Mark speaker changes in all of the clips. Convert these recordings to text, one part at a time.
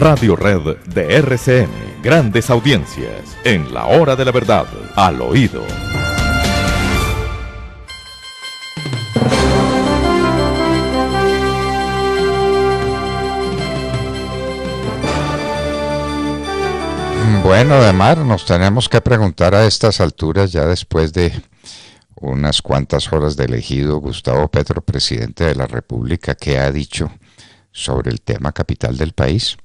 Speaker 1: Radio Red de RCN. Grandes audiencias. En la hora de la verdad. Al oído.
Speaker 2: Bueno, además nos tenemos que preguntar a estas alturas, ya después de unas cuantas horas de elegido Gustavo Petro, presidente de la República, qué ha dicho sobre el tema capital del país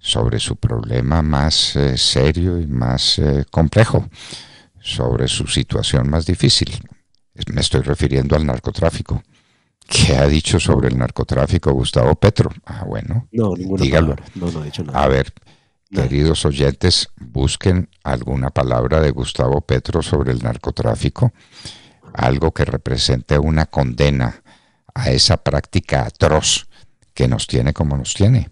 Speaker 2: sobre su problema más eh, serio y más eh, complejo, sobre su situación más difícil. Me estoy refiriendo al narcotráfico. ¿Qué ha dicho sobre el narcotráfico Gustavo Petro? Ah, bueno, no, dígalo. No, no dicho nada. A ver, queridos oyentes, busquen alguna palabra de Gustavo Petro sobre el narcotráfico, algo que represente una condena a esa práctica atroz que nos tiene como nos tiene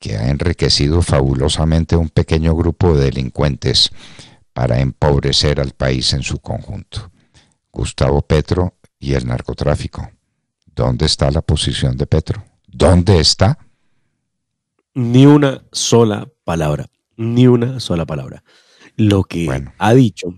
Speaker 2: que ha enriquecido fabulosamente un pequeño grupo de delincuentes para empobrecer al país en su conjunto. Gustavo Petro y el narcotráfico. ¿Dónde está la posición de Petro? ¿Dónde está?
Speaker 1: Ni una sola palabra, ni una sola palabra. Lo que ha dicho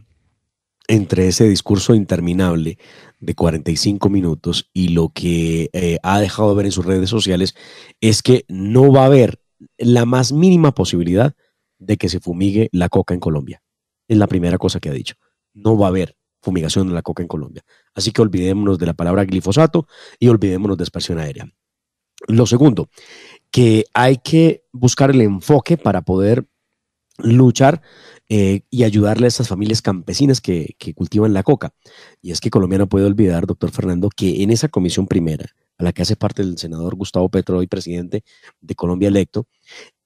Speaker 1: entre ese discurso interminable de 45 minutos y lo que eh, ha dejado de ver en sus redes sociales es que no va a haber la más mínima posibilidad de que se fumigue la coca en Colombia. Es la primera cosa que ha dicho. No va a haber fumigación de la coca en Colombia. Así que olvidémonos de la palabra glifosato y olvidémonos de expresión aérea. Lo segundo, que hay que buscar el enfoque para poder luchar eh, y ayudarle a esas familias campesinas que, que, cultivan la coca. Y es que Colombia no puede olvidar, doctor Fernando, que en esa comisión primera a la que hace parte el senador Gustavo Petro, hoy presidente de Colombia electo,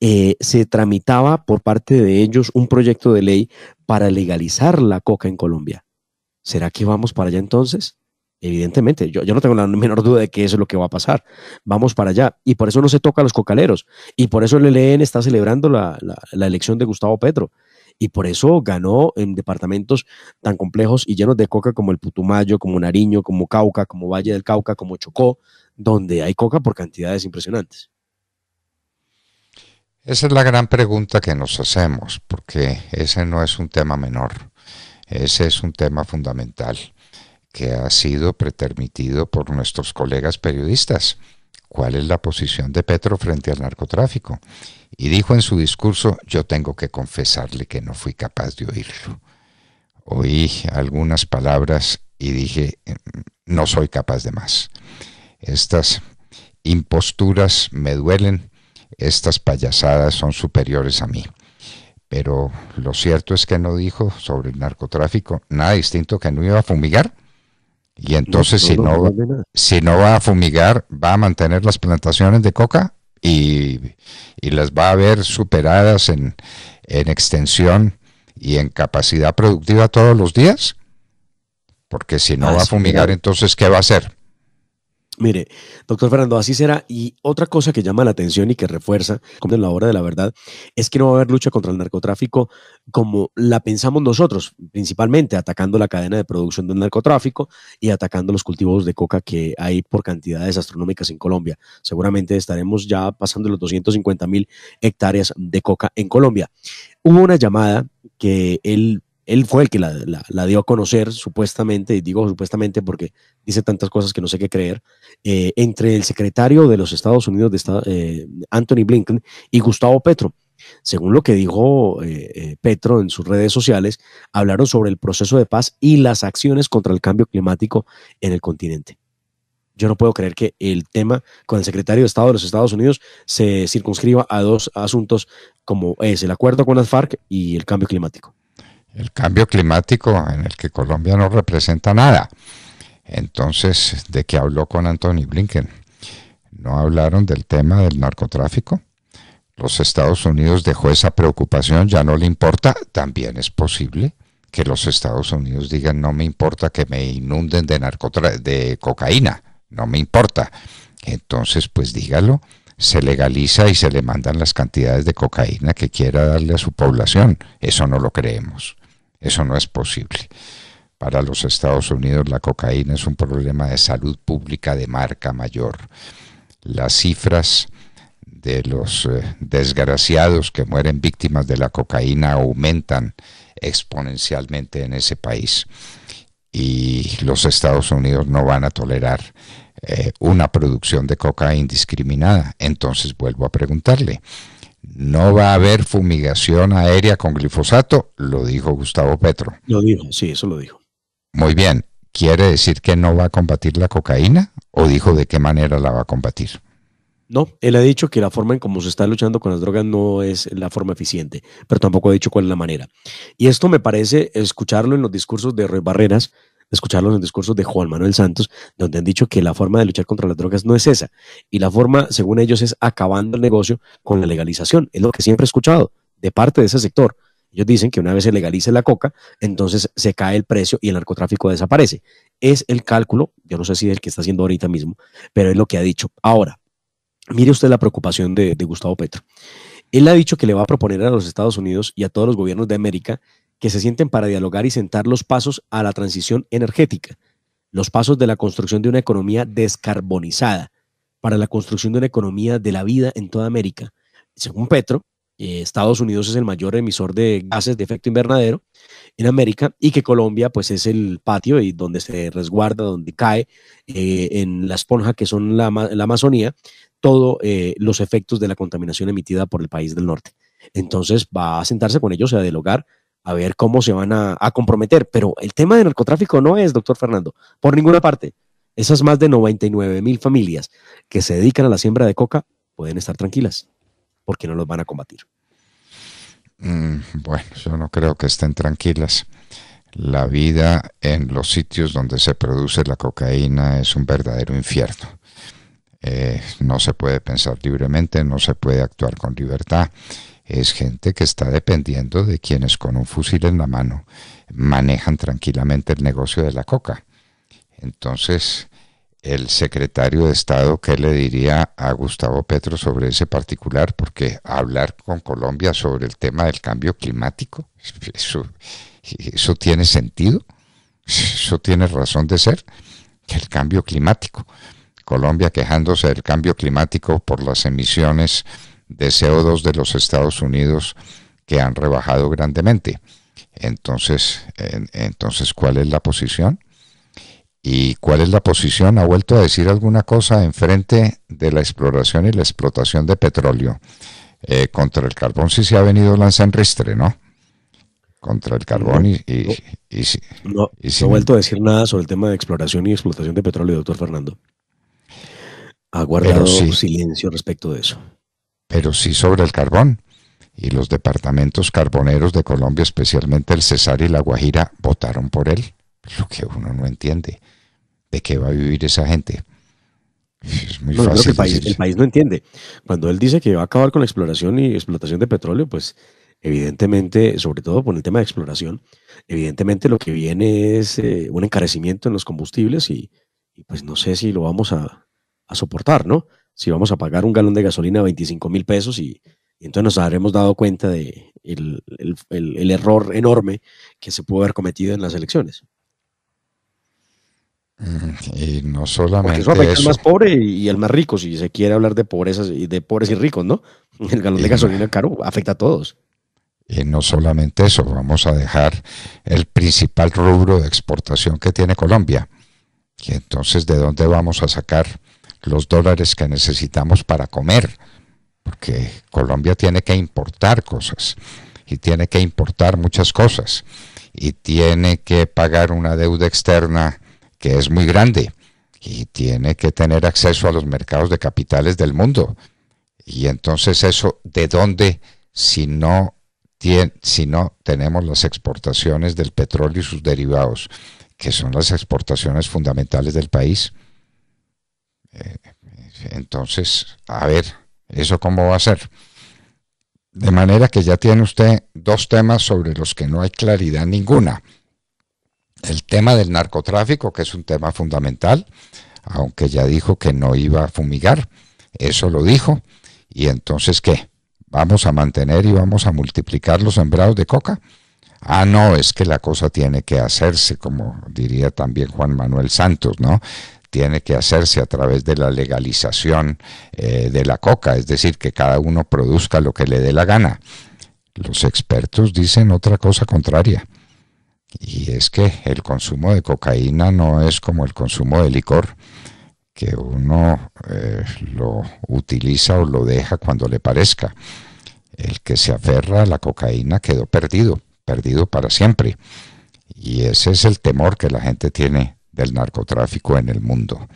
Speaker 1: eh, se tramitaba por parte de ellos un proyecto de ley para legalizar la coca en Colombia. ¿Será que vamos para allá entonces? Evidentemente, yo, no tengo la menor duda de que eso es lo que va a pasar. Vamos para allá. Y por eso no se toca a los cocaleros. Y por eso el ELN está celebrando la elección de Gustavo Petro y por eso ganó en departamentos tan complejos y llenos de coca como el Putumayo, como Nariño, como Cauca, como Valle del Cauca, como Chocó, donde hay coca por cantidades impresionantes.
Speaker 2: Esa es la gran pregunta que nos hacemos, porque ese no es un tema menor, ese es un tema fundamental que ha sido pretermitido por nuestros colegas periodistas. ¿Cuál es la posición de Petro frente al narcotráfico? y dijo en su discurso, yo tengo que confesarle que no fui capaz de oírlo. Oí algunas palabras y dije, mm, no soy capaz de más. Estas imposturas me duelen, estas payasadas son superiores a mí. Pero lo cierto es que no dijo sobre el narcotráfico nada distinto que no iba a fumigar. Y entonces si, si no va a fumigar, ¿va a mantener las plantaciones de coca? y, y las va a ver superadas en, extensión y en capacidad productiva todos los días? Porque si no va a fumigar, entonces ¿qué va a hacer? Mire,
Speaker 1: doctor Fernando, así será. Y otra cosa que llama la atención y que refuerza como en la hora de la verdad es que no va a haber lucha contra el narcotráfico como la pensamos nosotros, principalmente atacando la cadena de producción del narcotráfico y atacando los cultivos de coca que hay por cantidades astronómicas en Colombia. Seguramente estaremos ya pasando los 250 mil hectáreas de coca en Colombia. Hubo una llamada que él él fue el que la, dio a conocer, supuestamente, y digo supuestamente porque dice tantas cosas que no sé qué creer, eh, entre el secretario de los Estados Unidos, de eh, Anthony Blinken, y Gustavo Petro. Según lo que dijo eh, Petro en sus redes sociales, hablaron sobre el proceso de paz y las acciones contra el cambio climático en el continente. Yo no puedo creer que el tema con el secretario de Estado de los Estados Unidos se circunscriba a dos asuntos como es el acuerdo con las FARC y
Speaker 2: el cambio climático el cambio climático en el que Colombia no representa nada. Entonces, ¿de qué habló con Anthony Blinken? ¿No hablaron del tema del narcotráfico? ¿Los Estados Unidos dejó esa preocupación? ¿Ya no le importa? También es posible que los Estados Unidos digan, no me importa que me inunden de, de cocaína, no me importa. Entonces, pues dígalo, se legaliza y se le mandan las cantidades de cocaína que quiera darle a su población. Eso no lo creemos. Eso no es posible. Para los Estados Unidos la cocaína es un problema de salud pública de marca mayor. Las cifras de los eh, desgraciados que mueren víctimas de la cocaína aumentan exponencialmente en ese país. Y los Estados Unidos no van a tolerar eh, una producción de cocaína indiscriminada. Entonces vuelvo a preguntarle, no va a haber fumigación aérea con glifosato, lo dijo Gustavo Petro. Lo dijo, sí, eso lo dijo. Muy bien, ¿quiere decir que no va a combatir la cocaína o dijo de qué manera la va a combatir?
Speaker 1: No, él ha dicho que la forma en cómo se está luchando con las drogas no es la forma eficiente, pero tampoco ha dicho cuál es la manera. Y esto me parece escucharlo en los discursos de Roy Barreras, escucharlos en discursos de Juan Manuel Santos, donde han dicho que la forma de luchar contra las drogas no es esa. Y la forma, según ellos, es acabando el negocio con la legalización. Es lo que siempre he escuchado de parte de ese sector. Ellos dicen que una vez se legalice la coca, entonces se cae el precio y el narcotráfico desaparece. Es el cálculo, yo no sé si es el que está haciendo ahorita mismo, pero es lo que ha dicho. Ahora, mire usted la preocupación de, de Gustavo Petro. Él ha dicho que le va a proponer a los Estados Unidos y a todos los gobiernos de América que se sienten para dialogar y sentar los pasos a la transición energética, los pasos de la construcción de una economía descarbonizada, para la construcción de una economía de la vida en toda América. Según Petro, eh, Estados Unidos es el mayor emisor de gases de efecto invernadero en América y que Colombia pues es el patio y donde se resguarda, donde cae eh, en la esponja que son la, Amazonía, todos eh, los efectos de la contaminación emitida por el país del norte. Entonces va a sentarse con ellos a dialogar a ver cómo se van a, comprometer. Pero el tema del narcotráfico no es, doctor Fernando, por ninguna parte. Esas más de 99 mil familias que se dedican a la siembra de coca pueden estar tranquilas porque no los van a combatir.
Speaker 2: Mm, bueno, yo no creo que estén tranquilas. La vida en los sitios donde se produce la cocaína es un verdadero infierno. Eh, no se puede pensar libremente, no se puede actuar con libertad es gente que está dependiendo de quienes con un fusil en la mano manejan tranquilamente el negocio de la coca. Entonces, el secretario de Estado, ¿qué le diría a Gustavo Petro sobre ese particular? Porque hablar con Colombia sobre el tema del cambio climático, eso, tiene sentido, eso tiene razón de ser, el cambio climático. Colombia quejándose del cambio climático por las emisiones de CO2 de los Estados Unidos que han rebajado grandemente. Entonces, entonces, ¿cuál es la posición? ¿Y cuál es la posición? ¿Ha vuelto a decir alguna cosa en frente de la exploración y la explotación de petróleo? Eh, contra el carbón sí se ha venido lanzanristre, ¿no? Contra el carbón y,
Speaker 1: No, ha vuelto a decir nada sobre el tema de exploración y explotación de petróleo, doctor Fernando. Ha guardado silencio respecto
Speaker 2: de eso pero sí sobre el carbón. Y los departamentos carboneros de Colombia, especialmente el Cesar y la Guajira, votaron por él. Lo que uno no entiende. ¿De qué va a vivir esa gente? Es muy fácil. el, país,
Speaker 1: no entiende. Cuando él dice que va a acabar con la exploración y explotación de petróleo, pues evidentemente, sobre todo por el tema de exploración, evidentemente lo que viene es eh, un encarecimiento en los combustibles y, pues no sé si lo vamos a soportar, ¿no? si vamos a pagar un galón de gasolina 25 mil pesos y, entonces nos habremos dado cuenta de el, error enorme que se pudo haber cometido en las elecciones.
Speaker 2: Mm, y no solamente Porque eso. El más
Speaker 1: pobre y el más rico, si se quiere hablar de pobrezas y de pobres y ricos, ¿no? El galón de gasolina caro afecta a todos.
Speaker 2: Y no solamente eso, vamos a dejar el principal rubro de exportación que tiene Colombia. Y entonces, ¿de dónde vamos a sacar los dólares que necesitamos para comer, porque Colombia tiene que importar cosas y tiene que importar muchas cosas y tiene que pagar una deuda externa que es muy grande y tiene que tener acceso a los mercados de capitales del mundo. Y entonces eso, ¿de dónde si no, si no tenemos las exportaciones del petróleo y sus derivados, que son las exportaciones fundamentales del país? Entonces, a ver, ¿eso cómo va a ser? De manera que ya tiene usted dos temas sobre los que no hay claridad ninguna. El tema del narcotráfico, que es un tema fundamental, aunque ya dijo que no iba a fumigar, eso lo dijo. ¿Y entonces qué? ¿Vamos a mantener y vamos a multiplicar los sembrados de coca? Ah, no, es que la cosa tiene que hacerse, como diría también Juan Manuel Santos, ¿no? tiene que hacerse a través de la legalización eh, de la coca, es decir, que cada uno produzca lo que le dé la gana. Los expertos dicen otra cosa contraria, y es que el consumo de cocaína no es como el consumo de licor, que uno eh, lo utiliza o lo deja cuando le parezca. El que se aferra a la cocaína quedó perdido, perdido para siempre. Y ese es el temor que la gente tiene del narcotráfico en el mundo.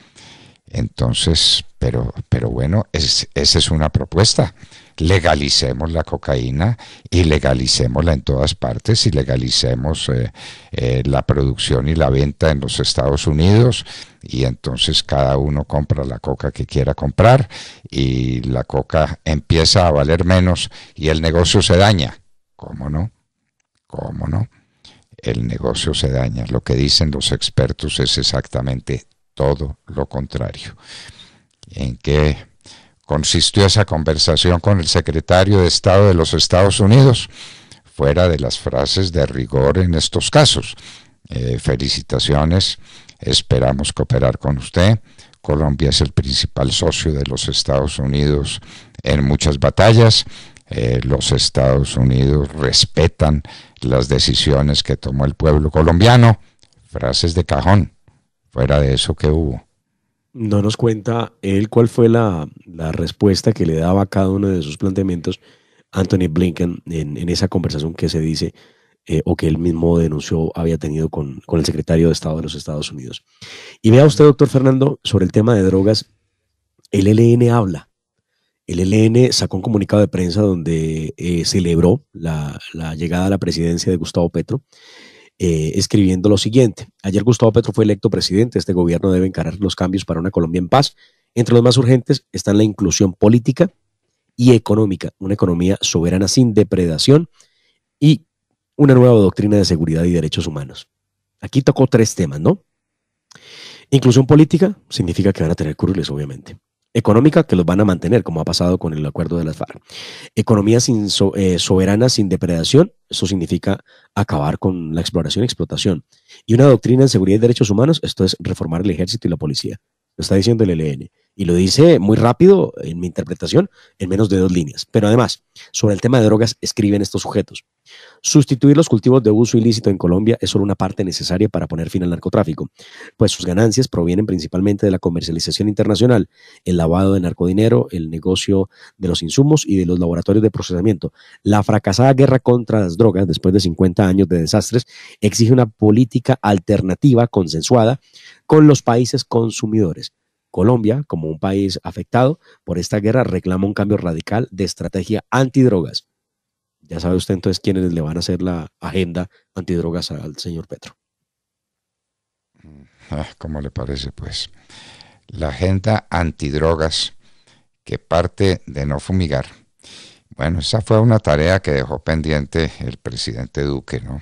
Speaker 2: Entonces, pero, pero bueno, esa es una propuesta. Legalicemos la cocaína y legalicémosla en todas partes y legalicemos eh, eh, la producción y la venta en los Estados Unidos y entonces cada uno compra la coca que quiera comprar y la coca empieza a valer menos y el negocio se daña. ¿Cómo no? ¿Cómo no? el negocio se daña. Lo que dicen los expertos es exactamente todo lo contrario. ¿En qué consistió esa conversación con el secretario de Estado de los Estados Unidos? Fuera de las frases de rigor en estos casos. Eh, felicitaciones, esperamos cooperar con usted. Colombia es el principal socio de los Estados Unidos en muchas batallas eh, los Estados Unidos respetan las decisiones que tomó el pueblo colombiano. Frases de cajón. Fuera de eso, que hubo?
Speaker 1: No nos cuenta él cuál fue la, respuesta que le daba a cada uno de sus planteamientos Anthony Blinken en, esa conversación que se dice eh, o que él mismo denunció había tenido con, con el secretario de Estado de los Estados Unidos. Y vea usted, doctor Fernando, sobre el tema de drogas, el LN habla el e LN sacó un comunicado de prensa donde eh, celebró la, llegada a la presidencia de Gustavo Petro, eh, escribiendo lo siguiente. Ayer Gustavo Petro fue electo presidente. Este gobierno debe encarar los cambios para una Colombia en paz. Entre los más urgentes están la inclusión política y económica, una economía soberana sin depredación y una nueva doctrina de seguridad y derechos humanos. Aquí tocó tres temas, ¿no? Inclusión política significa que van a tener curules, obviamente económica que los van a mantener, como ha pasado con el acuerdo de las FARC. Economía sin eh, soberana sin depredación, eso significa acabar con la exploración y explotación. Y una doctrina en seguridad y derechos humanos, esto es reformar el ejército y la policía. Lo está diciendo el ELN. Y lo dice muy rápido, en mi interpretación, en menos de dos líneas. Pero además, sobre el tema de drogas, escriben estos sujetos. Sustituir los cultivos de uso ilícito en Colombia es solo una parte necesaria para poner fin al narcotráfico, pues sus ganancias provienen principalmente de la comercialización internacional, el lavado de narcodinero, el negocio de los insumos y de los laboratorios de procesamiento. La fracasada guerra contra las drogas, después de 50 años de desastres, exige una política alternativa consensuada con los países consumidores. Colombia, como un país afectado por esta guerra, reclama un cambio radical de estrategia antidrogas. Ya sabe usted entonces quiénes le van a hacer la
Speaker 2: agenda antidrogas al señor Petro. Mm, ah, ¿Cómo le parece, pues? La agenda antidrogas que parte de no fumigar. Bueno, esa fue una tarea que dejó pendiente el presidente Duque, ¿no?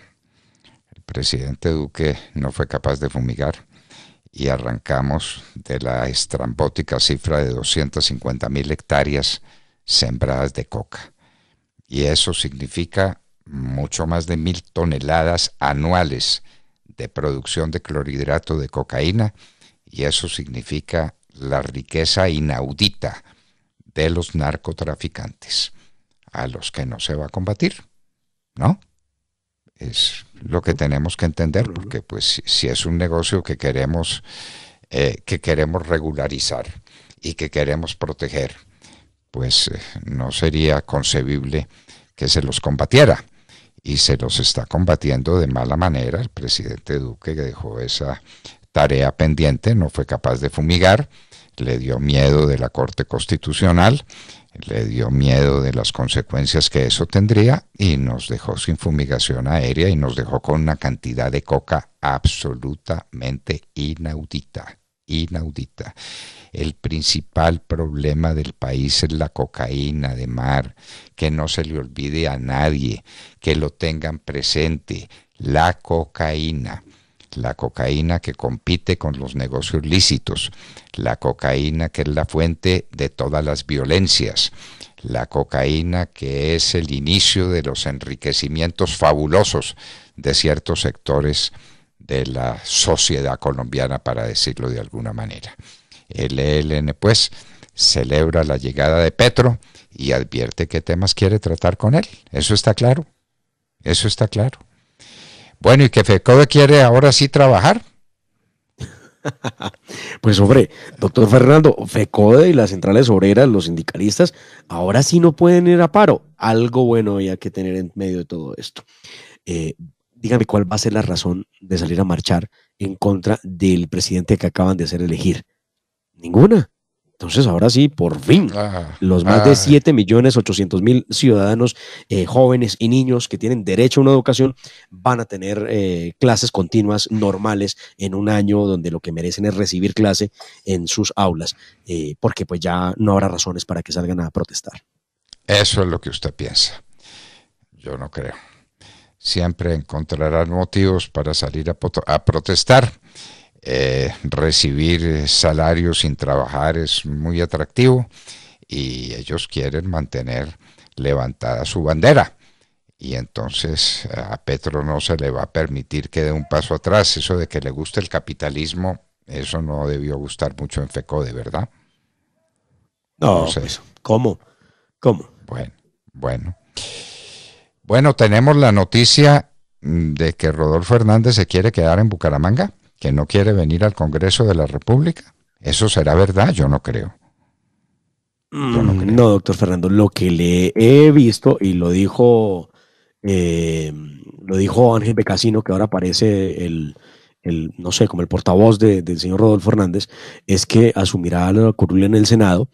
Speaker 2: El presidente Duque no fue capaz de fumigar y arrancamos de la estrambótica cifra de 250 mil hectáreas sembradas de coca y eso significa mucho más de mil toneladas anuales de producción de clorhidrato de cocaína y eso significa la riqueza inaudita de los narcotraficantes a los que no se va a combatir, ¿no? Es lo que tenemos que entender porque pues si es un negocio que queremos eh, que queremos regularizar y que queremos proteger pues eh, no sería concebible que se los combatiera. Y se los está combatiendo de mala manera. El presidente Duque dejó esa tarea pendiente, no fue capaz de fumigar, le dio miedo de la Corte Constitucional, le dio miedo de las consecuencias que eso tendría y nos dejó sin fumigación aérea y nos dejó con una cantidad de coca absolutamente inaudita inaudita. El principal problema del país es la cocaína de mar, que no se le olvide a nadie, que lo tengan presente, la cocaína. La cocaína que compite con los negocios lícitos, la cocaína que es la fuente de todas las violencias, la cocaína que es el inicio de los enriquecimientos fabulosos de ciertos sectores de la sociedad colombiana, para decirlo de alguna manera. El ELN, pues, celebra la llegada de Petro y advierte qué temas quiere tratar con él. Eso está claro. Eso está claro. Bueno, y que FECODE quiere ahora sí trabajar.
Speaker 1: Pues hombre, doctor Fernando, FECODE y las centrales obreras, los sindicalistas, ahora sí no pueden ir a paro. Algo bueno había que tener en medio de todo esto. Eh, dígame cuál va a ser la razón de salir a marchar en contra del presidente que acaban de hacer elegir. Ninguna. Entonces, ahora sí, por fin, ah, los más de 7 millones 800 mil ciudadanos eh, jóvenes y niños que tienen derecho a una educación van a tener eh, clases continuas normales en un año donde lo que merecen es recibir clase en sus aulas, eh, porque pues ya no habrá razones para que salgan a
Speaker 2: protestar. Eso es lo que usted piensa. Yo no creo siempre encontrarán motivos para salir a, protestar. Eh, recibir salarios sin trabajar es muy atractivo y ellos quieren mantener levantada su bandera. Y entonces a Petro no se le va a permitir que dé un paso atrás. Eso de que le guste el capitalismo, eso no debió gustar mucho en FECO de ¿verdad? No, sé. Pues, ¿cómo? ¿Cómo? Bueno, bueno. Bueno, tenemos la noticia mm, de que Rodolfo Hernández se quiere quedar en Bucaramanga, que no quiere venir al Congreso de la República. ¿Eso será verdad? Yo no creo. Mm, no, doctor Fernando, lo que le he visto y lo dijo, eh,
Speaker 1: lo dijo Ángel Becasino, que ahora parece el, no sé, como el portavoz del señor Rodolfo Hernández, es que asumirá la curul en el Senado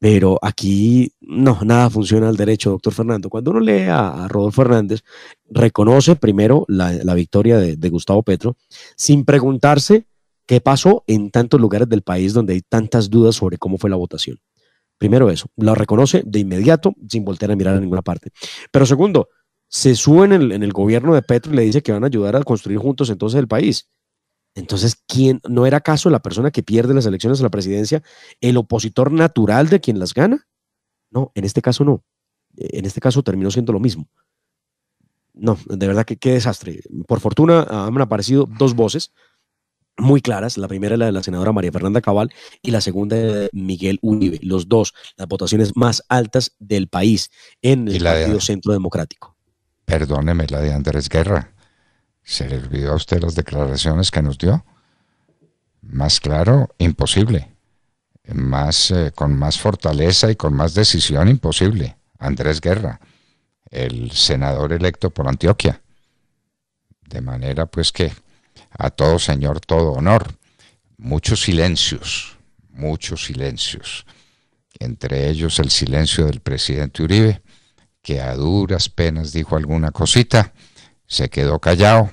Speaker 1: pero aquí no, nada funciona al derecho, doctor Fernando. Cuando uno lee a, Rodolfo Hernández, reconoce primero la, victoria de, Gustavo Petro, sin preguntarse qué pasó en tantos lugares del país donde hay tantas dudas sobre cómo fue la votación. Primero eso, lo reconoce de inmediato, sin voltear a mirar a ninguna parte. Pero segundo, se sube en el, en el gobierno de Petro y le dice que van a ayudar a construir juntos entonces el país. Entonces, ¿quién, ¿no era acaso la persona que pierde las elecciones a la presidencia el opositor natural de quien las gana? No, en este caso no. En este caso terminó siendo lo mismo. No, de verdad que qué desastre. Por fortuna han aparecido dos voces muy claras. La primera es la de la senadora María Fernanda Cabal y la segunda de Miguel Uribe. Los dos, las votaciones más
Speaker 2: altas del país en el Partido Centro Democrático. Perdóneme, la de Andrés Guerra. ¿Se le olvidó a usted las declaraciones que nos dio? Más claro, imposible. Más, eh, con más fortaleza y con más decisión, imposible. Andrés Guerra, el senador electo por Antioquia. De manera pues que a todo señor, todo honor. Muchos silencios, muchos silencios. Entre ellos el silencio del presidente Uribe, que a duras penas dijo alguna cosita, se quedó callado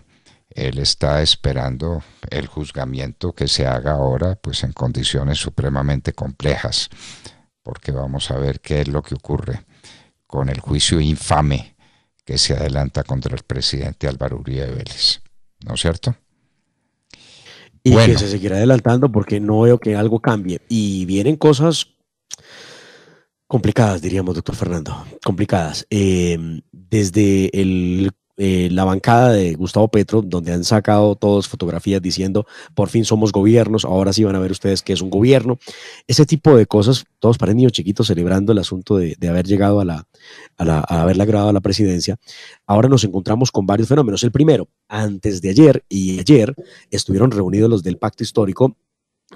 Speaker 2: él está esperando el juzgamiento que se haga ahora, pues en condiciones supremamente complejas, porque vamos a ver qué es lo que ocurre con el juicio infame que se adelanta contra el presidente Álvaro Uribe Vélez, ¿no es cierto? Y que se seguirá
Speaker 1: adelantando porque no veo que algo cambie. Y vienen cosas complicadas, diríamos, doctor Fernando, complicadas. Eh, desde el eh, la bancada de Gustavo Petro, donde han sacado todos fotografías diciendo, por fin somos gobiernos, ahora sí van a ver ustedes que es un gobierno. Ese tipo de cosas, todos para niños chiquitos celebrando el asunto de, haber llegado a la, a haberla a la presidencia. Ahora nos encontramos con varios fenómenos. El primero, antes de ayer y ayer estuvieron reunidos los del pacto histórico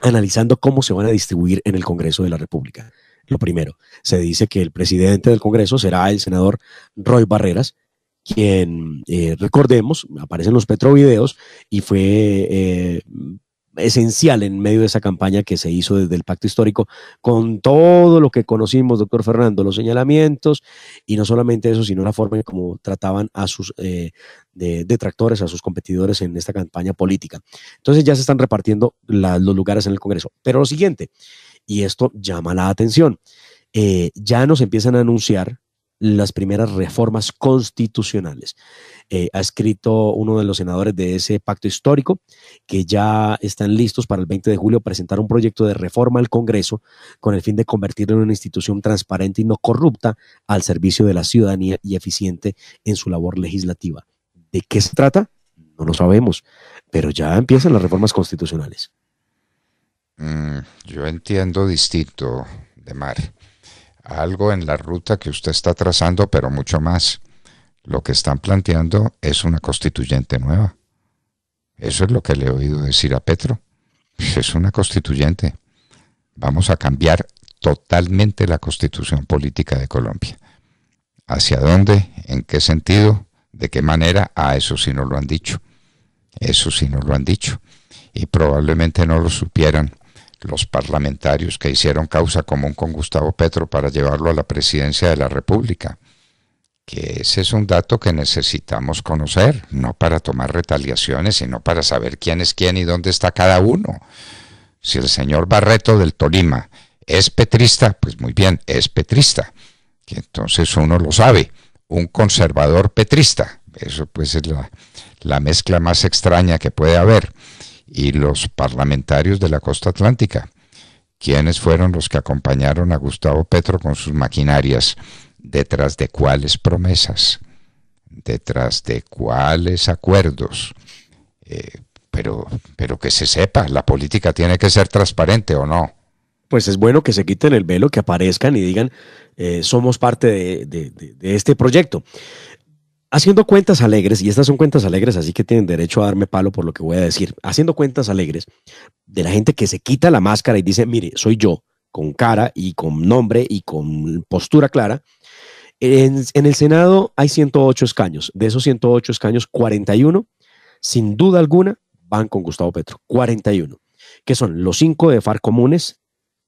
Speaker 1: analizando cómo se van a distribuir en el Congreso de la República. Lo primero, se dice que el presidente del Congreso será el senador Roy Barreras, quien, recordemos, eh, recordemos, aparecen los Petrovideos y fue eh, esencial en medio de esa campaña que se hizo desde el Pacto Histórico, con todo lo que conocimos, doctor Fernando, los señalamientos, y no solamente eso, sino la forma en cómo trataban a sus eh, detractores, a sus competidores en esta campaña política. Entonces ya se están repartiendo los lugares en el Congreso. Pero lo siguiente, y esto llama la atención, ya nos empiezan a anunciar las primeras reformas constitucionales. Eh, ha escrito uno de los senadores de ese pacto histórico que ya están listos para el 20 de julio presentar un proyecto de reforma al Congreso con el fin de convertirlo en una institución transparente y no corrupta al servicio de la ciudadanía y eficiente en su labor legislativa.
Speaker 2: ¿De qué se trata? No lo sabemos, pero ya empiezan las reformas constitucionales. Mm, yo entiendo distinto, de Mar algo en la ruta que usted está trazando, pero mucho más. Lo que están planteando es una constituyente nueva. Eso es lo que le he oído decir a Petro. Es una constituyente. Vamos a cambiar totalmente la constitución política de Colombia. ¿Hacia dónde? ¿En qué sentido? ¿De qué manera? Ah, eso sí no lo han dicho. Eso sí no lo han dicho. Y probablemente no lo supieran los parlamentarios que hicieron causa común con Gustavo Petro para llevarlo a la presidencia de la República. Que ese es un dato que necesitamos conocer, no para tomar retaliaciones, sino para saber quién es quién y dónde está cada uno. Si el señor Barreto del Tolima es petrista, pues muy bien, es petrista. entonces uno lo sabe. Un conservador petrista. Eso pues es la, la mezcla más extraña que puede haber y los parlamentarios de la costa atlántica, quienes fueron los que acompañaron a Gustavo Petro con sus maquinarias, detrás de cuáles promesas, detrás de cuáles acuerdos. Eh, pero, pero que se sepa, la política tiene que ser transparente o no pues es bueno que se quiten el velo, que aparezcan y digan,
Speaker 1: eh, somos parte de, este proyecto. Haciendo cuentas alegres, y estas son cuentas alegres, así que tienen derecho a darme palo por lo que voy a decir. Haciendo cuentas alegres de la gente que se quita la máscara y dice, mire, soy yo, con cara y con nombre y con postura clara. En, el Senado hay 108 escaños. De esos 108 escaños, 41, sin duda alguna, van con Gustavo Petro. 41, que son los cinco de FARC comunes,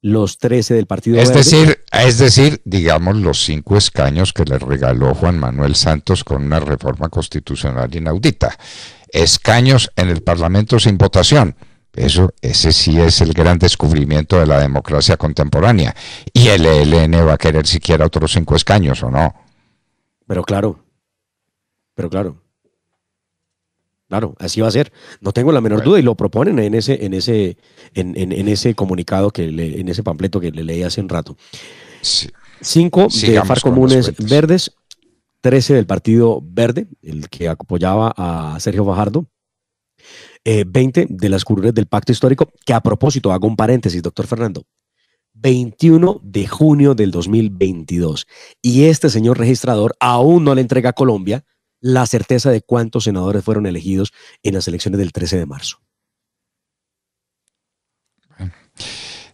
Speaker 1: los 13 del Partido es Decir, es decir,
Speaker 2: digamos, los cinco escaños que le regaló Juan Manuel Santos con una reforma constitucional inaudita. Escaños en el Parlamento sin votación. Eso, ese sí es el gran descubrimiento de la democracia contemporánea. ¿Y el ELN va a querer siquiera otros cinco escaños o no?
Speaker 1: Pero claro, pero claro. Claro, así va a ser. No tengo la menor duda y lo proponen en ese, en ese, en, ese comunicado que en ese pampleto que le leí hace un rato. Cinco de Farc Comunes Verdes, trece del Partido Verde, el que apoyaba a Sergio Fajardo. Eh, veinte 20 de las curules del Pacto Histórico, que a propósito, hago un paréntesis, doctor Fernando, 21 de junio del 2022. Y este señor registrador aún no le entrega a Colombia la certeza de cuántos senadores fueron elegidos en las elecciones del 13 de marzo.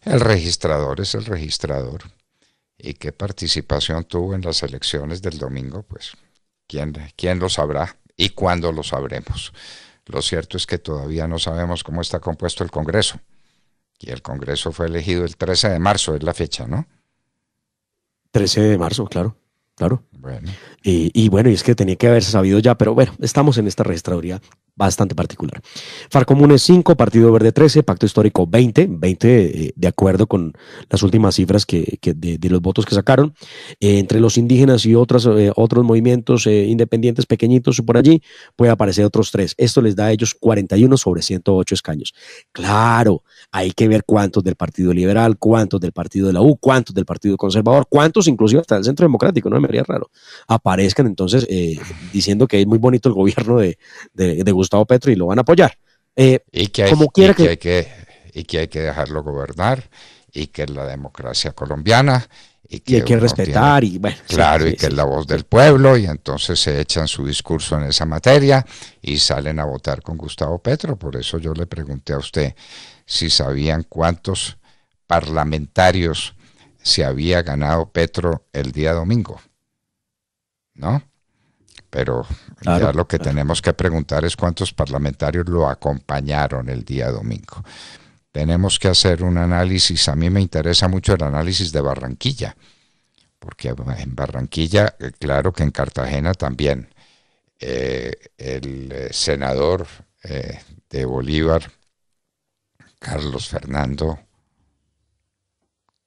Speaker 2: El registrador es el registrador. ¿Y qué participación tuvo en las elecciones del domingo? Pues, ¿quién, quién lo sabrá y cuándo lo sabremos? Lo cierto es que todavía no sabemos cómo está compuesto el Congreso. Y el Congreso fue elegido el 13 de marzo, es la fecha, ¿no? 13
Speaker 1: de marzo, claro, claro y bueno, y es que tenía que haberse sabido ya, pero bueno, estamos en esta registraduría bastante particular. Farcomunes 5, Partido Verde 13, Pacto Histórico 20, 20 eh, de acuerdo con las últimas cifras que, de, los votos que sacaron. Eh, entre los indígenas y eh, otros movimientos independientes pequeñitos por allí, puede aparecer otros tres. Esto les da a ellos 41 sobre 108 escaños. Claro, hay que ver cuántos del Partido Liberal, cuántos del Partido de la U, cuántos del Partido Conservador, cuántos inclusive hasta del Centro Democrático, no me haría raro aparezcan entonces eh, diciendo que es muy bonito el gobierno de,
Speaker 2: de, Gustavo Petro y lo van a apoyar. Eh, y que hay, y que, Hay que, dejarlo gobernar y que es la democracia colombiana y que, hay que respetar y bueno, claro y que es la voz del pueblo y entonces se echan su discurso en esa materia y salen a votar con Gustavo Petro por eso yo le pregunté a usted si sabían cuántos parlamentarios se había ganado Petro el día domingo ¿no? Pero ya lo que tenemos que preguntar es cuántos parlamentarios lo acompañaron el día domingo. Tenemos que hacer un análisis, a mí me interesa mucho el análisis de Barranquilla, porque en Barranquilla, eh, claro que en Cartagena también, eh, el eh, senador de Bolívar, Carlos Fernando,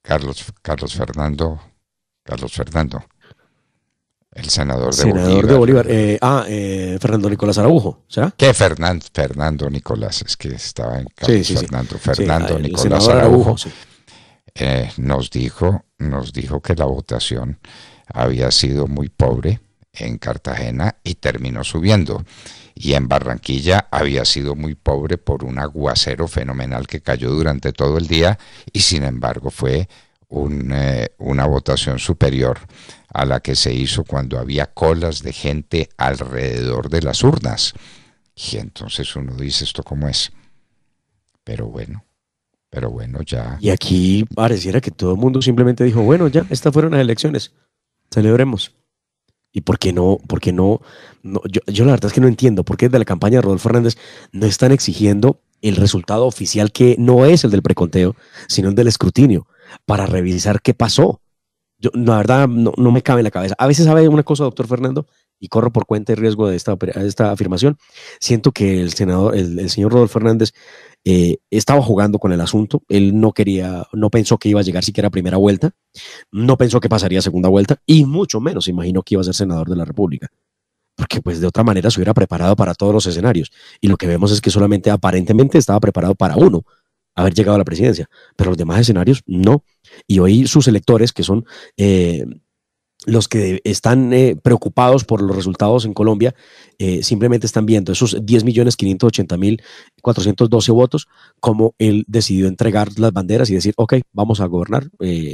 Speaker 2: Carlos, Carlos Fernando, Carlos Fernando, el senador de Bolívar. Eh, ah, eh, Fernando Nicolás Araujo, ¿será? Que Fernando, Fernando Nicolás, es que estaba en sí, sí, Fernando, sí. Fernando ah, Nicolás Araujo, eh, nos, dijo, nos dijo que la votación había sido muy pobre en Cartagena y terminó subiendo. Y en Barranquilla había sido muy pobre por un aguacero fenomenal que cayó durante todo el día y sin embargo fue eh, una votación superior a la que se hizo cuando había colas de gente alrededor de las urnas. Y entonces uno dice esto como es. Pero bueno,
Speaker 1: pero bueno, ya. Y aquí pareciera que todo el mundo simplemente dijo, bueno, ya, estas fueron las elecciones, celebremos. ¿Y por qué no? ¿Por no? yo, la verdad es que no entiendo por qué desde la campaña de Rodolfo Hernández no están exigiendo el resultado oficial que no es el del preconteo, sino el del escrutinio para revisar qué pasó. Yo, la verdad, no, me cabe en la cabeza. A veces sabe una cosa, doctor Fernando, y corro por cuenta y riesgo de esta, afirmación. Siento que el senador, el, señor Rodolfo Fernández, eh, estaba jugando con el asunto. Él no quería, no pensó que iba a llegar siquiera a primera vuelta, no pensó que pasaría a segunda vuelta y mucho menos imaginó que iba a ser senador de la República. Porque pues de otra manera se hubiera preparado para todos los escenarios. Y lo que vemos es que solamente aparentemente estaba preparado para uno, haber llegado a la presidencia, pero los demás escenarios no. Y hoy sus electores, que son eh, los que están eh, preocupados por los resultados en Colombia, eh, simplemente están viendo esos 10.580.412 votos como él decidió entregar las banderas y decir, ok, vamos a gobernar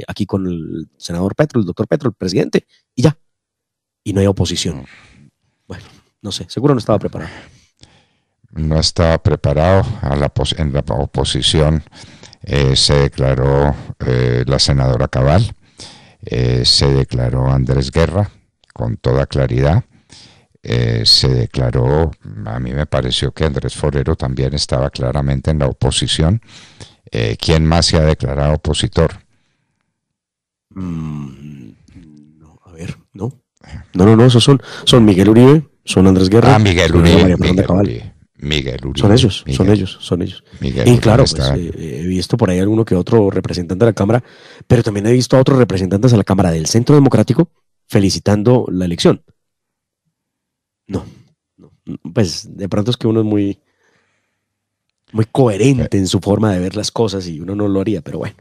Speaker 1: aquí con el senador Petro, el doctor Petro, el presidente, y ya. Y no hay oposición. Bueno, no sé, seguro no estaba preparado
Speaker 2: no estaba preparado a la en la oposición. Eh, se declaró eh, la senadora Cabal, eh, se declaró Andrés Guerra con toda claridad, se declaró, a mí me pareció que Andrés Forero también estaba claramente en la oposición. ¿Quién más se ha declarado opositor? Mm, no, a ver, no. No, no, no, esos son, son Miguel Uribe, son Andrés Guerra. Ah, Miguel Uribe. María Cabal. Miguel Son ellos, son ellos, son ellos. y claro, pues,
Speaker 1: eh, eh, he visto por ahí alguno que otro representante de la Cámara, pero también he visto a otros representantes de la Cámara del Centro Democrático felicitando la elección. No, no, pues de pronto es que uno es muy, muy coherente eh. en su forma de ver las cosas y uno no lo haría, pero bueno.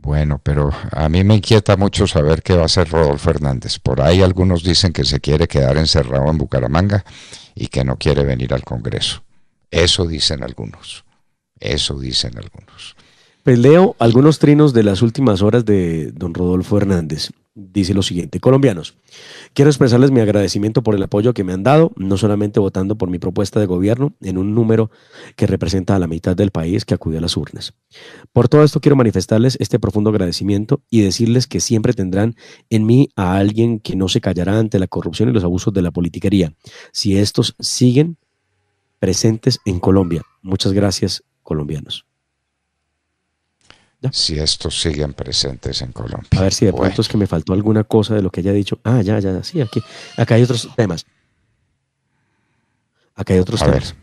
Speaker 2: Bueno, pero a mí me inquieta mucho saber qué va a hacer Rodolfo Hernández. Por ahí algunos dicen que se quiere quedar encerrado en Bucaramanga y que no quiere venir al Congreso. Eso dicen algunos. Eso dicen algunos.
Speaker 1: Pues leo algunos trinos de las últimas horas de don Rodolfo Hernández dice lo siguiente. Colombianos, quiero expresarles mi agradecimiento por el apoyo que me han dado, no solamente votando por mi propuesta de gobierno en un número que representa a la mitad del país que acudió a las urnas. Por todo esto quiero manifestarles este profundo agradecimiento y decirles que siempre tendrán en mí a alguien que no se callará ante la corrupción y los abusos de la politiquería, si estos siguen presentes en Colombia. Muchas gracias, colombianos si estos siguen presentes en Colombia. A ver si de pronto es que me faltó alguna cosa de lo que haya dicho. Ah, ya, ya, sí, aquí, acá hay otros temas. Acá hay otros a temas.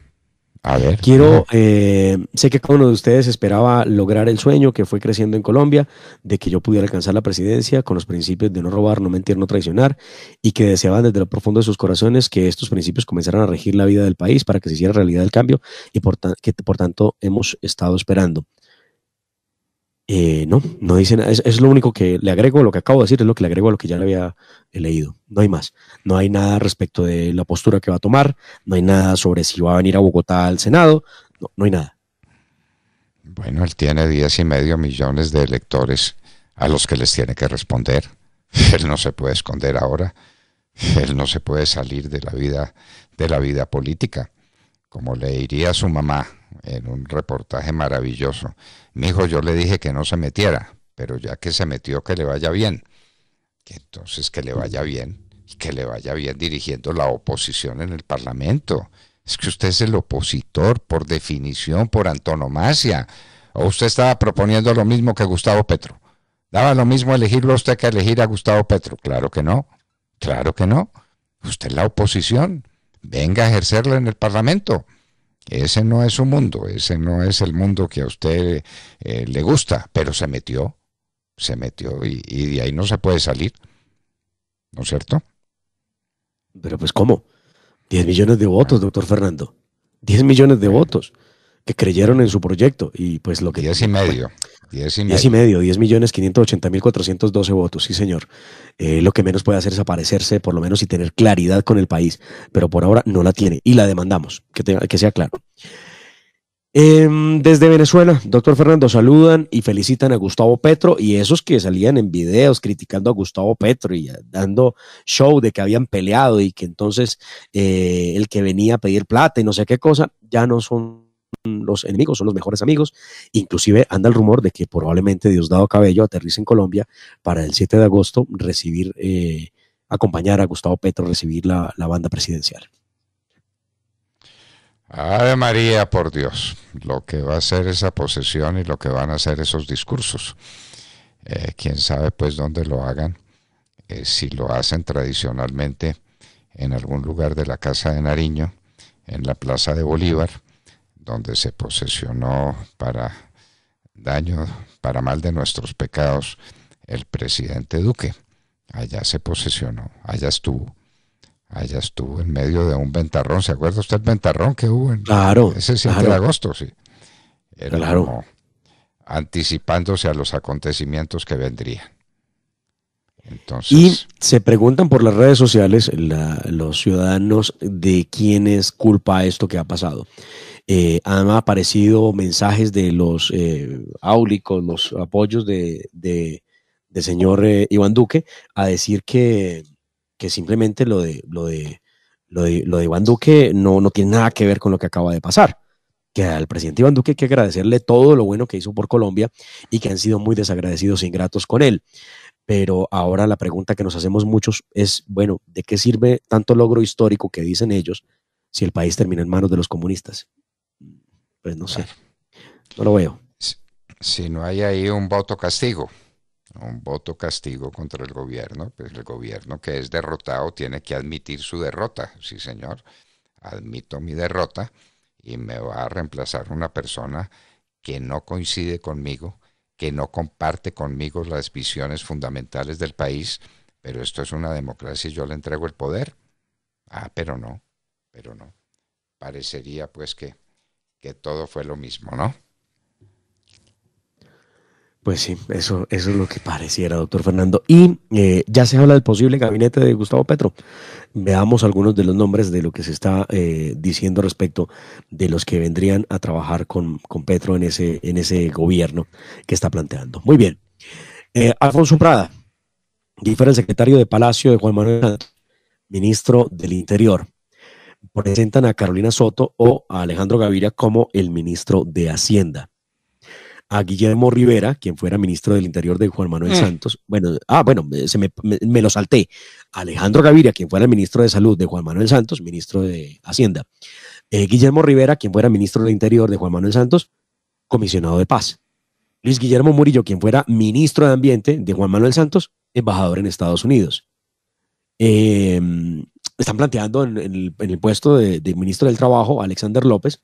Speaker 1: A ver. Quiero, eh, sé que cada uno de ustedes esperaba lograr el sueño que fue creciendo en Colombia, de que yo pudiera alcanzar la presidencia con los principios de no robar, no mentir, no traicionar, y que deseaban desde lo profundo de sus corazones que estos principios comenzaran a regir la vida del país para que se hiciera realidad el cambio y que por tanto hemos estado esperando. Eh, no, no dice nada. Es, lo único que le agrego, lo que acabo de decir es lo que le agrego a lo que ya le había eh, leído. No hay más. No hay nada respecto de la postura que va a tomar,
Speaker 2: no hay nada sobre si va a venir a Bogotá al Senado, no, no hay nada. Bueno, él tiene diez y medio millones de electores a los que les tiene que responder. Él no se puede esconder ahora. Él no se puede salir de la vida, de la vida política. Como le diría a su mamá, en un reportaje maravilloso. Mi hijo, yo le dije que no se metiera, pero ya que se metió, que le vaya bien. Que entonces que le vaya bien, y que le vaya bien dirigiendo la oposición en el Parlamento. Es que usted es el opositor, por definición, por antonomasia. O usted estaba proponiendo lo mismo que Gustavo Petro. ¿Daba lo mismo elegirlo a usted que elegir a Gustavo Petro? Claro que no. Claro que no. Usted es la oposición. Venga a ejercerla en el Parlamento. Ese no es su mundo, ese no es el mundo que a usted eh, le gusta, pero se metió, se metió y, de ahí no se puede salir, ¿no es cierto? Pero pues ¿cómo? 10 millones
Speaker 1: de ah. votos, doctor Fernando. 10 millones de votos que creyeron en su proyecto y pues lo que... 10 y medio. Diez y, medio. Diez 10 millones 580 mil 412 votos, sí señor. Eh, lo que menos puede hacer es aparecerse, por lo menos, y tener claridad con el país, pero por ahora no la tiene y la demandamos, que, tenga, que sea claro. Em, desde Venezuela, doctor Fernando, saludan y felicitan a Gustavo Petro y esos que salían en videos criticando a Gustavo Petro y dando show de que habían peleado y que entonces eh, el que venía a pedir plata y no sé qué cosa, ya no son los enemigos, son los mejores amigos. Inclusive anda el rumor de que probablemente Diosdado Cabello aterriza en Colombia para el 7 de agosto recibir, eh, acompañar a Gustavo Petro, recibir la, banda presidencial.
Speaker 2: Ave María, por Dios, lo que va a ser esa posesión y lo que van a hacer esos discursos. Eh, quién sabe pues dónde lo hagan, eh, si lo hacen tradicionalmente en algún lugar de la Casa de Nariño, en la Plaza de Bolívar, donde se posesionó para daño, para mal de nuestros pecados, el presidente Duque. Allá se posesionó, allá estuvo. Allá estuvo en medio de un ventarrón. ¿Se acuerda usted el ventarrón que hubo? En, claro. Ese 7 de agosto, sí. Era claro. anticipándose a los acontecimientos que vendrían. Entonces,
Speaker 1: y se preguntan por las redes sociales los ciudadanos de quién es culpa esto que ha pasado. Eh, han aparecido mensajes de los eh, áulicos, los apoyos de, señor eh, Iván Duque, a decir que, que simplemente lo de, lo, de, lo, de, lo de Iván Duque no, no tiene nada que ver con lo que acaba de pasar que al presidente Iván Duque hay que agradecerle todo lo bueno que hizo por Colombia y que han sido muy desagradecidos e ingratos con él. Pero ahora la pregunta que nos hacemos muchos es, bueno, ¿de qué sirve tanto logro histórico que dicen ellos si el país termina en manos de los comunistas? Pues, no sé, lo veo.
Speaker 2: Si no hay ahí un voto castigo, un voto castigo contra el gobierno, pues el gobierno que es derrotado tiene que admitir su derrota. Sí, señor, admito mi derrota y me va a reemplazar una persona que no coincide conmigo, que no comparte conmigo las visiones fundamentales del país, pero esto es una democracia y yo le entrego el poder. Ah, pero no, pero no. Parecería pues que que todo fue lo mismo, ¿no?
Speaker 1: Pues sí, eso,
Speaker 2: eso es lo que pareciera, doctor Fernando. Y eh,
Speaker 1: ya se habla del posible gabinete de Gustavo Petro. Veamos algunos de los nombres de lo que se está eh, diciendo respecto de los que vendrían a trabajar con, Petro en ese, en ese gobierno que está planteando. Muy bien. Eh, Alfonso Prada, diferente secretario de Palacio de Juan Manuel ministro del Interior presentan a Carolina Soto o a Alejandro Gaviria como el ministro de Hacienda. A Guillermo Rivera, quien fuera ministro del Interior de Juan Manuel mm. Santos, bueno, ah, bueno, se me, lo salté. Alejandro Gaviria, quien fuera ministro de Salud de Juan Manuel Santos, ministro de Hacienda. Eh, Guillermo Rivera, quien fuera ministro del Interior de Juan Manuel Santos, comisionado de paz. Luis Guillermo Murillo, quien fuera ministro de Ambiente de Juan Manuel Santos, embajador en Estados Unidos. Eh, están planteando en, el, puesto de, ministro del Trabajo, Alexander López,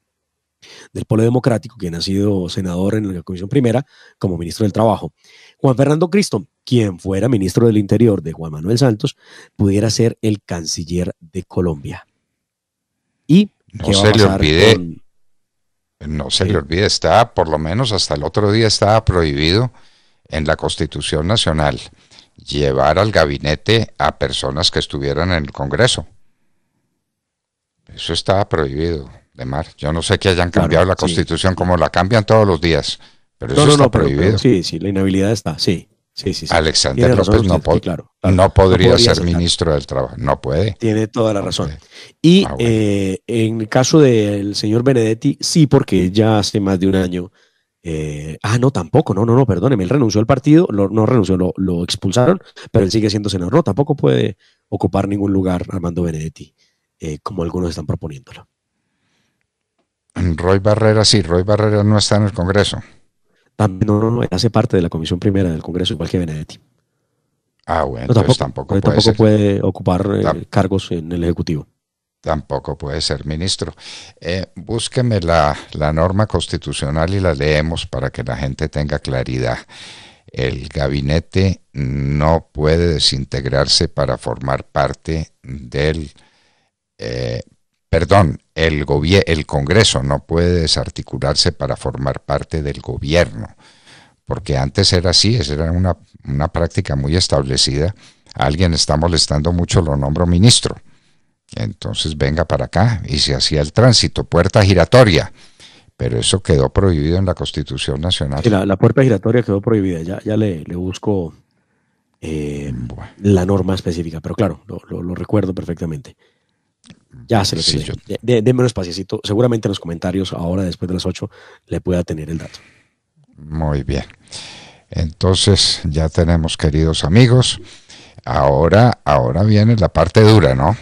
Speaker 1: del Polo Democrático, quien ha sido senador en la Comisión Primera, como ministro del Trabajo. Juan Fernando Cristo, quien fuera ministro del Interior de Juan Manuel Santos, pudiera ser el canciller de Colombia.
Speaker 2: Y no se le olvide, no se le olvide, está, por lo menos hasta el otro día estaba prohibido en la Constitución Nacional llevar al gabinete a personas que estuvieran en el Congreso. Eso está prohibido, Demar. Yo no sé que hayan cambiado la Constitución como la cambian todos los días,
Speaker 1: pero eso está prohibido.
Speaker 2: sí, sí, la inhabilidad está, sí. Sí, sí, Alexander López no, podría, ser, ministro del Trabajo, no puede.
Speaker 1: Tiene toda la razón. Y ah, eh, en el caso del señor Benedetti, sí, porque ya hace más de un año eh, ah, no, tampoco, no, no, no, perdóneme, él renunció al partido, no renunció, lo, expulsaron, pero él sigue siendo senador. No, tampoco puede ocupar ningún lugar Armando Benedetti, eh, como algunos están
Speaker 2: proponiéndolo. Roy Barrera, sí, Roy Barrera no está en el Congreso. También no, no, no hace parte de la Comisión Primera del Congreso, igual que Benedetti. Ah, bueno, entonces tampoco, tampoco, puede, puede ocupar eh, cargos en el Ejecutivo tampoco puede ser ministro. Eh, búsqueme la, norma constitucional y la leemos para que la gente tenga claridad. El gabinete no puede desintegrarse para formar parte del... Eh, perdón, el, el Congreso no puede desarticularse para formar parte del gobierno, porque antes era así, era una, una práctica muy establecida. alguien está molestando mucho, lo nombro ministro entonces venga para acá y se hacía el tránsito, puerta giratoria. Pero eso quedó prohibido en la Constitución Nacional.
Speaker 1: la, puerta giratoria quedó prohibida, ya, ya le, busco eh, la norma específica, pero claro, lo, recuerdo perfectamente. Ya se lo sí, un espacio. seguramente en los comentarios ahora después de las 8 le pueda tener el dato.
Speaker 2: Muy bien. Entonces ya tenemos, queridos amigos, ahora, ahora viene la parte dura, ¿no?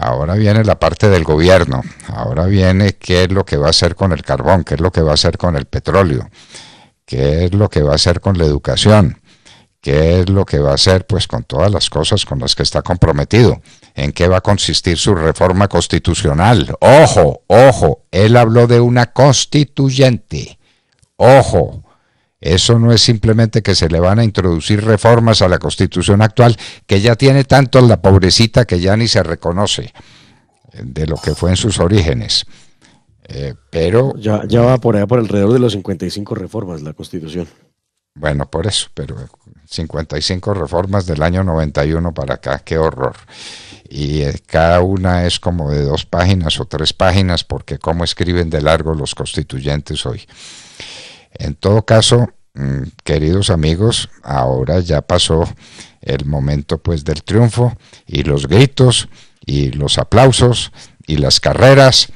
Speaker 2: Ahora viene la parte del gobierno, ahora viene qué es lo que va a hacer con el carbón, qué es lo que va a hacer con el petróleo, qué es lo que va a hacer con la educación, qué es lo que va a hacer pues con todas las cosas con las que está comprometido, en qué va a consistir su reforma constitucional. Ojo, ojo, él habló de una constituyente. Ojo, eso no es simplemente que se le van a introducir reformas a la constitución actual, que ya tiene tanto la pobrecita que ya ni se reconoce de lo que fue en sus orígenes. Eh, pero. Ya, ya va por allá por alrededor de las 55 reformas la constitución. Bueno, por eso, pero 55 reformas del año 91 para acá, qué horror. Y eh, cada una es como de dos páginas o tres páginas, porque cómo escriben de largo los constituyentes hoy. En todo caso, mm, queridos amigos, ahora ya pasó el momento pues del triunfo y los gritos y los aplausos y las carreras.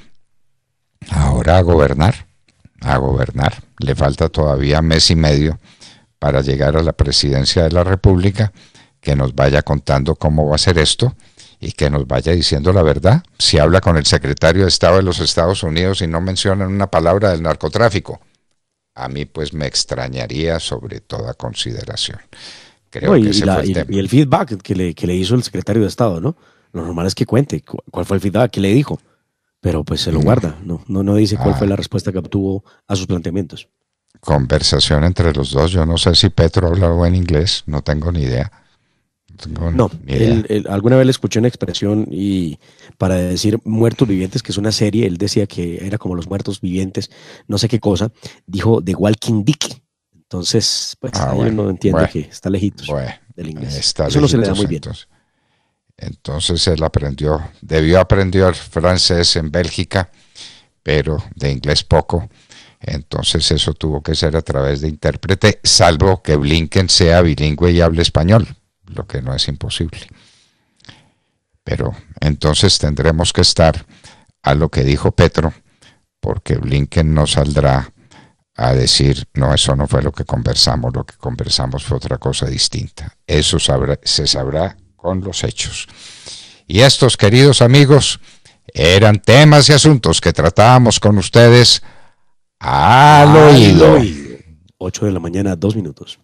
Speaker 2: Ahora a gobernar, a gobernar. Le falta todavía mes y medio para llegar a la presidencia de la República, que nos vaya contando cómo va a ser esto y que nos vaya diciendo la verdad. Si habla con el secretario de Estado de los Estados Unidos y no menciona una palabra del narcotráfico, a mí pues me extrañaría sobre toda consideración. Creo y, que el y, el feedback
Speaker 1: que le, hizo el secretario de Estado, ¿no? Lo normal es que cuente cuál fue el feedback que le dijo, pero pues se lo mm. guarda, no, no, no dice cuál fue ah. la respuesta que obtuvo a sus planteamientos.
Speaker 2: Conversación entre los dos, yo no sé si Petro habla en inglés, no tengo ni idea. No,
Speaker 1: alguna vez le escuché una expresión y para decir muertos vivientes, que es una serie, él decía que era como los muertos vivientes, no sé qué cosa, dijo de Walking Dick. Entonces, pues ah, no entiendo que está lejitos del inglés. Eso no se le da muy bien.
Speaker 2: Entonces, entonces él aprendió, debió aprender francés en Bélgica, pero de inglés poco. Entonces eso tuvo que ser a través de intérprete, salvo que Blinken sea bilingüe y hable español lo que no es imposible. Pero entonces tendremos que estar a lo que dijo Petro, porque Blinken no saldrá a decir, no, eso no fue lo que conversamos, lo que conversamos fue otra cosa distinta. Eso se sabrá con los hechos. Y estos, queridos amigos, eran temas y asuntos que tratábamos con ustedes al, al oído.
Speaker 1: 8 de la mañana, dos
Speaker 2: minutos.